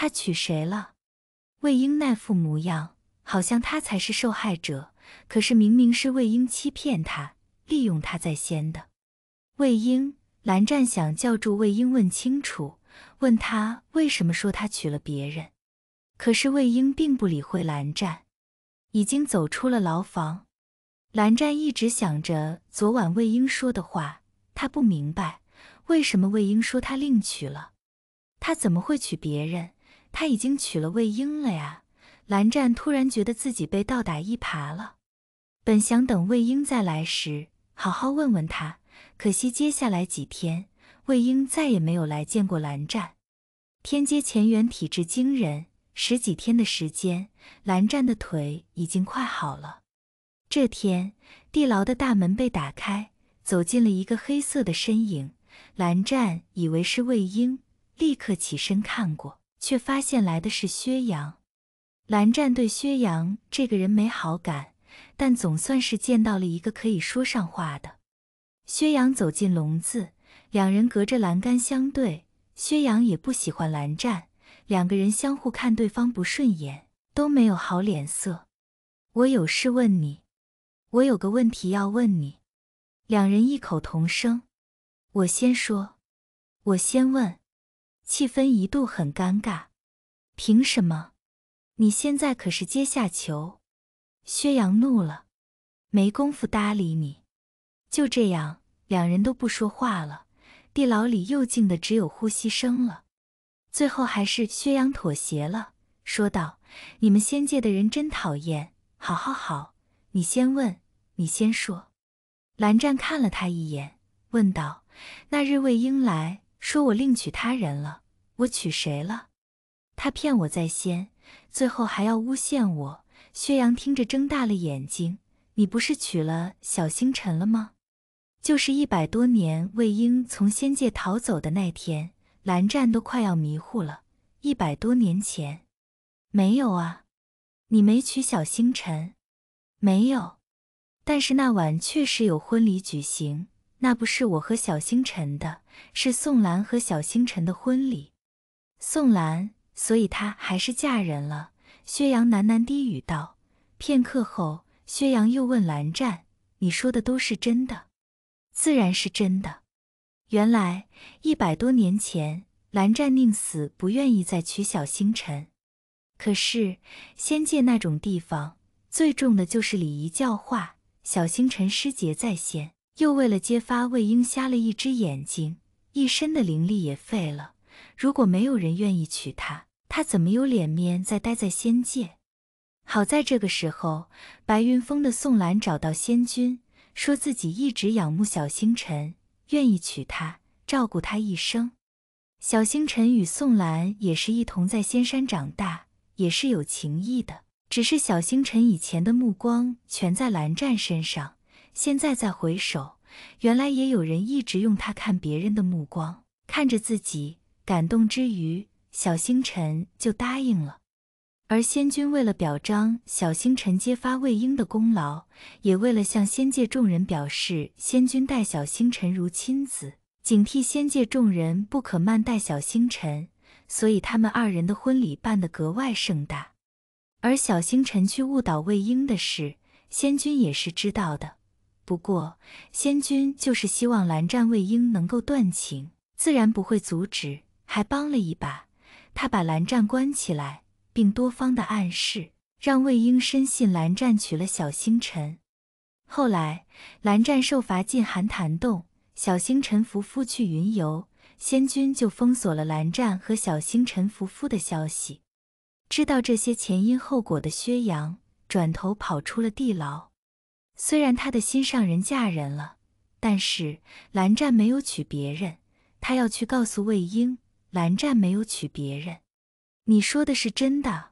他娶谁了？魏婴那副模样，好像他才是受害者。可是明明是魏婴欺骗他、利用他在先的。魏婴，蓝湛想叫住魏婴问清楚，问他为什么说他娶了别人。可是魏婴并不理会蓝湛，已经走出了牢房。蓝湛一直想着昨晚魏婴说的话，他不明白为什么魏婴说他另娶了，他怎么会娶别人？他已经娶了魏婴了呀！蓝湛突然觉得自己被倒打一耙了。本想等魏婴再来时，好好问问他，可惜接下来几天，魏婴再也没有来见过蓝湛。天阶前缘体质惊人，十几天的时间，蓝湛的腿已经快好了。这天，地牢的大门被打开，走进了一个黑色的身影。蓝湛以为是魏婴，立刻起身看过。却发现来的是薛洋。蓝湛对薛洋这个人没好感，但总算是见到了一个可以说上话的。薛洋走进笼子，两人隔着栏杆相对。薛洋也不喜欢蓝湛，两个人相互看对方不顺眼，都没有好脸色。我有事问你，我有个问题要问你。两人异口同声：“我先说，我先问。”气氛一度很尴尬，凭什么？你现在可是阶下囚！薛洋怒了，没工夫搭理你。就这样，两人都不说话了，地牢里又静的只有呼吸声了。最后还是薛洋妥协了，说道：“你们仙界的人真讨厌。好好好，你先问，你先说。”蓝湛看了他一眼，问道：“那日魏婴来？”说我另娶他人了，我娶谁了？他骗我在先，最后还要诬陷我。薛洋听着睁大了眼睛：“你不是娶了小星辰了吗？”就是一百多年魏婴从仙界逃走的那天，蓝湛都快要迷糊了。一百多年前，没有啊，你没娶小星辰，没有。但是那晚确实有婚礼举行。那不是我和小星辰的，是宋兰和小星辰的婚礼。宋兰，所以她还是嫁人了。薛洋喃喃低语道。片刻后，薛洋又问蓝湛：“你说的都是真的？”“自然是真的。”原来一百多年前，蓝湛宁死不愿意再娶小星辰。可是仙界那种地方，最重的就是礼仪教化。小星辰师姐在先，又为了揭发魏婴瞎了一只眼睛，一身的灵力也废了。如果没有人愿意娶她，她怎么有脸面再待在仙界？好在这个时候，白云峰的宋兰找到仙君，说自己一直仰慕小星辰，愿意娶她，照顾她一生。小星辰与宋兰也是一同在仙山长大，也是有情谊的。只是小星辰以前的目光全在蓝湛身上。现在再回首，原来也有人一直用他看别人的目光看着自己，感动之余，小星辰就答应了。而仙君为了表彰小星辰揭发魏婴的功劳，也为了向仙界众人表示仙君待小星辰如亲子，警惕仙界众人不可慢待小星辰，所以他们二人的婚礼办得格外盛大。而小星辰去误导魏婴的事，仙君也是知道的。不过，仙君就是希望蓝湛、魏婴能够断情，自然不会阻止，还帮了一把。他把蓝湛关起来，并多方的暗示，让魏婴深信蓝湛娶了小星辰。后来，蓝湛受罚进寒潭洞，小星辰夫妇去云游，仙君就封锁了蓝湛和小星辰夫妇的消息。知道这些前因后果的薛洋，转头跑出了地牢。虽然他的心上人嫁人了，但是蓝湛没有娶别人。他要去告诉魏婴，蓝湛没有娶别人。你说的是真的？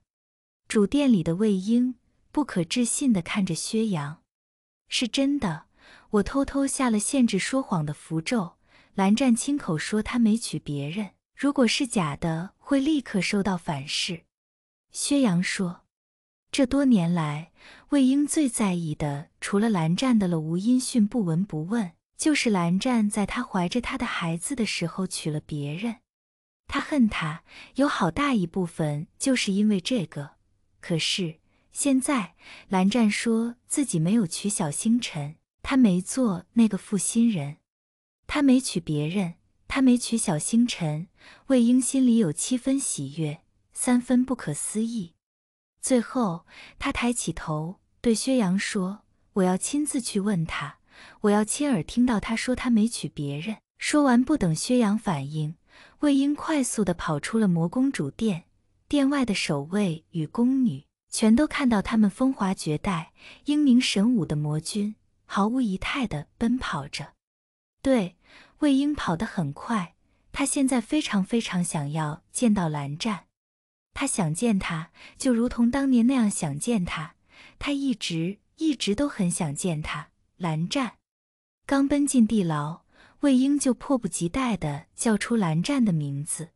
主殿里的魏婴不可置信地看着薛洋，是真的。我偷偷下了限制说谎的符咒。蓝湛亲口说他没娶别人。如果是假的，会立刻受到反噬。薛洋说。这多年来，魏婴最在意的，除了蓝湛的了无音讯、不闻不问，就是蓝湛在他怀着他的孩子的时候娶了别人。他恨他，有好大一部分就是因为这个。可是现在，蓝湛说自己没有娶小星辰，他没做那个负心人，他没娶别人，他没娶小星辰。魏婴心里有七分喜悦，三分不可思议。最后，他抬起头对薛洋说：“我要亲自去问他，我要亲耳听到他说他没娶别人。”说完，不等薛洋反应，魏婴快速的跑出了魔宫主殿。殿外的守卫与宫女全都看到他们风华绝代、英明神武的魔君毫无仪态的奔跑着。对，魏婴跑得很快，他现在非常非常想要见到蓝湛。他想见他，就如同当年那样想见他。他一直、一直都很想见他。蓝湛，刚奔进地牢，魏婴就迫不及待地叫出蓝湛的名字。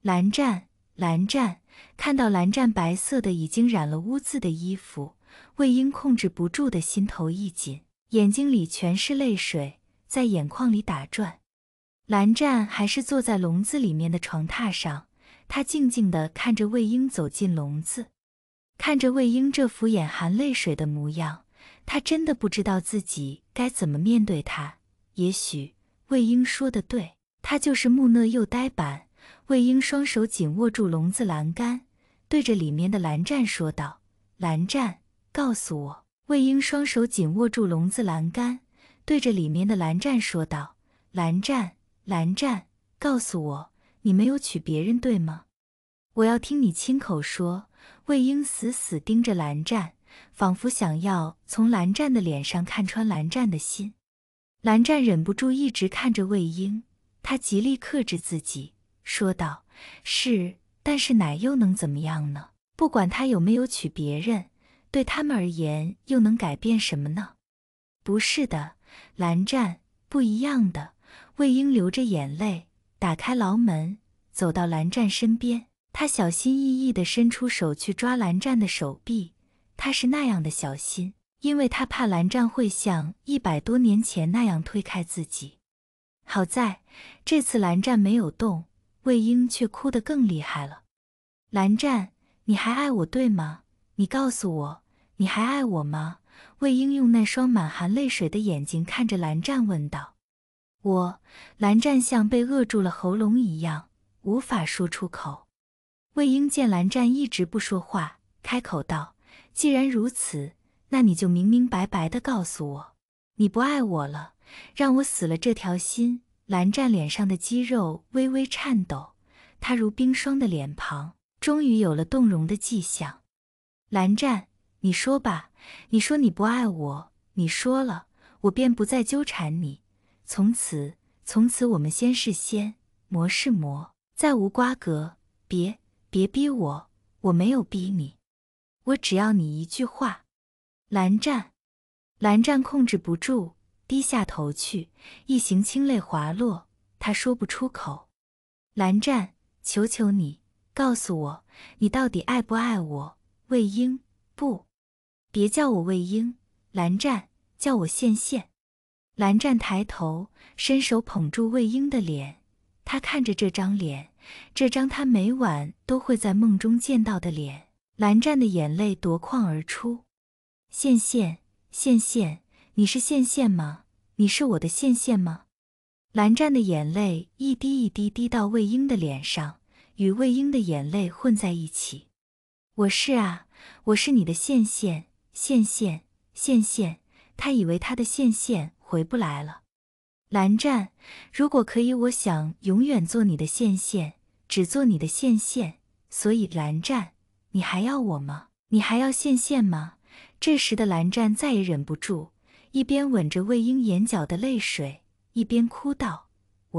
蓝湛，蓝湛，看到蓝湛白色的、已经染了污渍的衣服，魏婴控制不住的心头一紧，眼睛里全是泪水，在眼眶里打转。蓝湛还是坐在笼子里面的床榻上。他静静地看着魏婴走进笼子，看着魏婴这副眼含泪水的模样，他真的不知道自己该怎么面对他。也许魏婴说的对，他就是木讷又呆板。魏婴双手紧握住笼子栏杆，对着里面的蓝湛说道：“蓝湛，告诉我。”魏婴双手紧握住笼子栏杆，对着里面的蓝湛说道：“蓝湛，蓝湛，告诉我。”你没有娶别人，对吗？我要听你亲口说。魏婴死死盯着蓝湛，仿佛想要从蓝湛的脸上看穿蓝湛的心。蓝湛忍不住一直看着魏婴，他极力克制自己，说道：“是，但是奶又能怎么样呢？不管他有没有娶别人，对他们而言又能改变什么呢？不是的，蓝湛不一样的。”魏婴流着眼泪。打开牢门，走到蓝湛身边，他小心翼翼地伸出手去抓蓝湛的手臂，他是那样的小心，因为他怕蓝湛会像一百多年前那样推开自己。好在，这次蓝湛没有动，魏婴却哭得更厉害了。蓝湛，你还爱我，对吗？你告诉我，你还爱我吗？魏婴用那双满含泪水的眼睛看着蓝湛问道。我蓝湛像被扼住了喉咙一样，无法说出口。魏婴见蓝湛一直不说话，开口道：“既然如此，那你就明明白白的告诉我，你不爱我了，让我死了这条心。”蓝湛脸上的肌肉微微颤抖，他如冰霜的脸庞终于有了动容的迹象。蓝湛，你说吧，你说你不爱我，你说了，我便不再纠缠你。从此，从此，我们先是仙，魔是魔，再无瓜葛。别，别逼我，我没有逼你，我只要你一句话。蓝湛，蓝湛，控制不住，低下头去，一行清泪滑落。他说不出口。蓝湛，求求你，告诉我，你到底爱不爱我？魏婴，不，别叫我魏婴，蓝湛，叫我羡羡。蓝湛抬头，伸手捧住魏婴的脸，他看着这张脸，这张他每晚都会在梦中见到的脸，蓝湛的眼泪夺眶而出。羡羡羡羡，你是羡羡吗？你是我的羡羡吗？蓝湛的眼泪一滴一滴滴到魏婴的脸上，与魏婴的眼泪混在一起。我是啊，我是你的羡羡羡羡羡羡。他以为他的羡羡。回不来了，蓝湛，如果可以，我想永远做你的线线，只做你的线线。所以，蓝湛，你还要我吗？你还要线线吗？这时的蓝湛再也忍不住，一边吻着魏婴眼角的泪水，一边哭道：“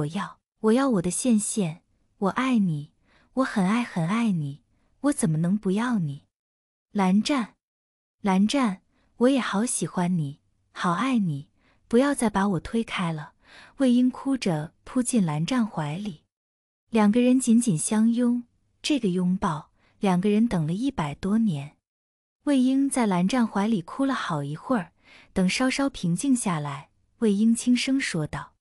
我要，我要我的线线，我爱你，我很爱很爱你，我怎么能不要你？蓝湛，蓝湛，我也好喜欢你，好爱你。”不要再把我推开了！魏婴哭着扑进蓝湛怀里，两个人紧紧相拥。这个拥抱，两个人等了一百多年。魏婴在蓝湛怀里哭了好一会儿，等稍稍平静下来，魏婴轻声说道：“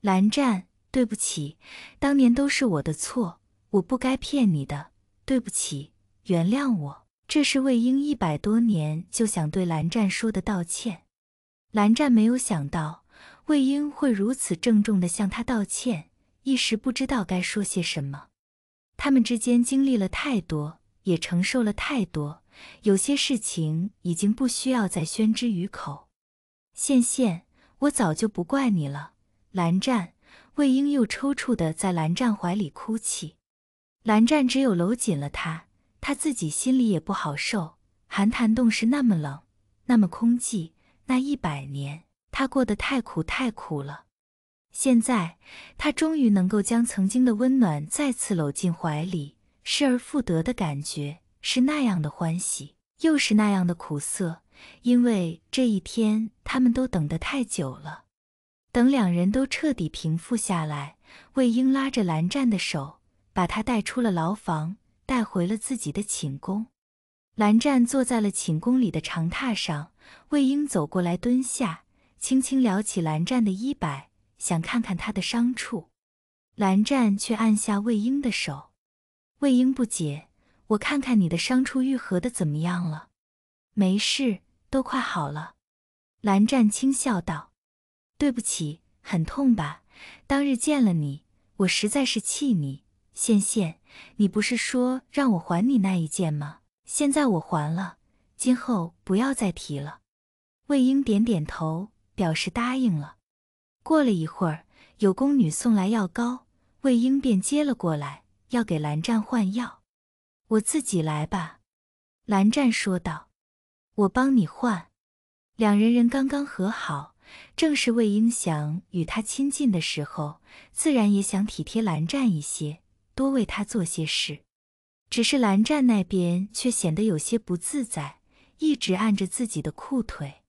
蓝湛，对不起，当年都是我的错，我不该骗你的，对不起，原谅我。”这是魏婴一百多年就想对蓝湛说的道歉。蓝湛没有想到魏婴会如此郑重的向他道歉，一时不知道该说些什么。他们之间经历了太多，也承受了太多，有些事情已经不需要再宣之于口。羡羡，我早就不怪你了。蓝湛，魏婴又抽搐的在蓝湛怀里哭泣，蓝湛只有搂紧了他，他自己心里也不好受。寒潭洞是那么冷，那么空寂。那一百年，他过得太苦太苦了。现在，他终于能够将曾经的温暖再次搂进怀里，失而复得的感觉是那样的欢喜，又是那样的苦涩。因为这一天，他们都等得太久了。等两人都彻底平复下来，魏婴拉着蓝湛的手，把他带出了牢房，带回了自己的寝宫。蓝湛坐在了寝宫里的长榻上，魏婴走过来蹲下，轻轻撩起蓝湛的衣摆，想看看他的伤处。蓝湛却按下魏婴的手。魏婴不解：“我看看你的伤处愈合的怎么样了？”“没事，都快好了。”蓝湛轻笑道。“对不起，很痛吧？当日见了你，我实在是气你。羡羡，你不是说让我还你那一件吗？”现在我还了，今后不要再提了。魏婴点点头，表示答应了。过了一会儿，有宫女送来药膏，魏婴便接了过来，要给蓝湛换药。我自己来吧，蓝湛说道。我帮你换。两人人刚刚和好，正是魏婴想与他亲近的时候，自然也想体贴蓝湛一些，多为他做些事。只是蓝湛那边却显得有些不自在，一直按着自己的裤腿。